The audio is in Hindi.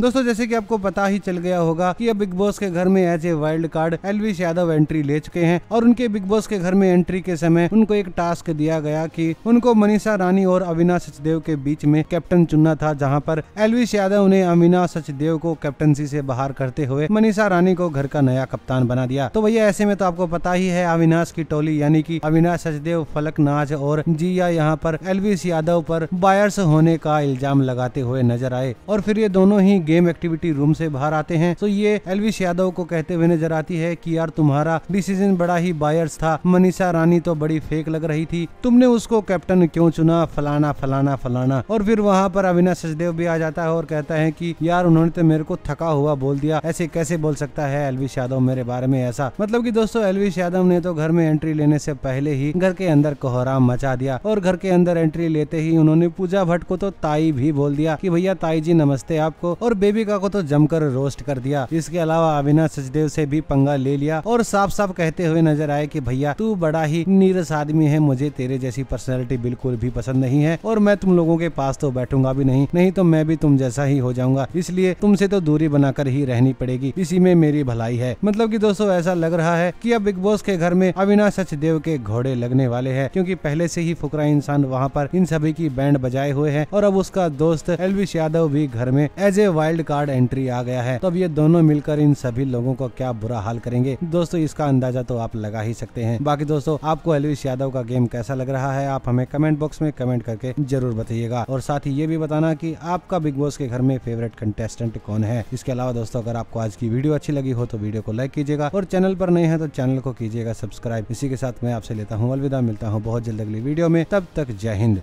दोस्तों जैसे कि आपको पता ही चल गया होगा कि अब बिग बॉस के घर में as a wild card Elvish Yadav entry ले चुके हैं और उनके बिग बॉस के घर में एंट्री के समय उनको एक टास्क दिया गया कि उनको मनीषा रानी और अविनाश सचदेव के बीच में कैप्टन चुनना था जहां पर एलविश यादव ने अविनाश सचदेव को कैप्टनसी से बाहर करते हुए मनीषा रानी को घर का नया कप्तान बना दिया तो भैया ऐसे में तो आपको पता ही है अविनाश की टोली यानी की अविनाश सचदेव फलक नाज और जिया यहाँ पर एलविश यादव पर बायर्स होने का इल्जाम लगाते हुए नजर आए और फिर ये दोनों ही गेम एक्टिविटी रूम से बाहर आते हैं तो ये एलविश यादव को कहते हुए नजर आती है कि यार तुम्हारा डिसीजन बड़ा ही बायर्स था मनीषा रानी तो बड़ी फेक लग रही थी तुमने उसको कैप्टन क्यों चुना फलाना फलाना फलाना और फिर वहाँ पर अविनाश सचदेव भी आ जाता है और कहता है की यार उन्होंने तो मेरे को थका हुआ बोल दिया ऐसे कैसे बोल सकता है एलविश यादव मेरे बारे में ऐसा मतलब की दोस्तों एलविश यादव ने तो घर में एंट्री लेने से पहले ही घर के अंदर कोहराम मचा दिया और घर के अंदर एंट्री लेते ही उन्होंने पूजा भट्ट को तो ताई भी बोल दिया कि भैया ताई जी नमस्ते आपको और का को तो जमकर रोस्ट कर दिया इसके अलावा अविनाश सचदेव से भी पंगा ले लिया और साफ साफ कहते हुए नजर आए की भैया तू बड़ा ही नीरस आदमी है मुझे तेरे जैसी पर्सनैलिटी बिल्कुल भी पसंद नहीं है और मैं तुम लोगों के पास तो बैठूंगा भी नहीं नहीं तो मैं भी तुम जैसा ही हो जाऊंगा इसलिए तुमसे तो दूरी बनाकर ही रहनी पड़ेगी इसी में मेरी भलाई है मतलब की दोस्तों ऐसा लग रहा है की अब बिग बॉस के घर में अविनाश सचदेव के घोड़े लगने वाले है क्यूँकी पहले से ही फुकरा इंसान वहाँ पर इन सभी की बैंड बजाए हुए है और अब उसका दोस्त एलविश यादव भी घर में as a vice wild card entry आ गया है तो अब ये दोनों मिलकर इन सभी लोगों को क्या बुरा हाल करेंगे दोस्तों इसका अंदाजा तो आप लगा ही सकते हैं बाकी दोस्तों आपको एलविश यादव का गेम कैसा लग रहा है आप हमें कमेंट बॉक्स में कमेंट करके जरूर बताइएगा और साथ ही ये भी बताना की आपका बिग बॉस के घर में फेवरेट कंटेस्टेंट कौन है इसके अलावा दोस्तों अगर आपको आज की वीडियो अच्छी लगी हो तो वीडियो को लाइक कीजिएगा और चैनल पर नए हैं तो चैनल को कीजिएगा सब्सक्राइब इसी के साथ मैं आपसे लेता हूँ अलविदा मिलता हूँ बहुत जल्द अगली वीडियो में तब तक जय हिंद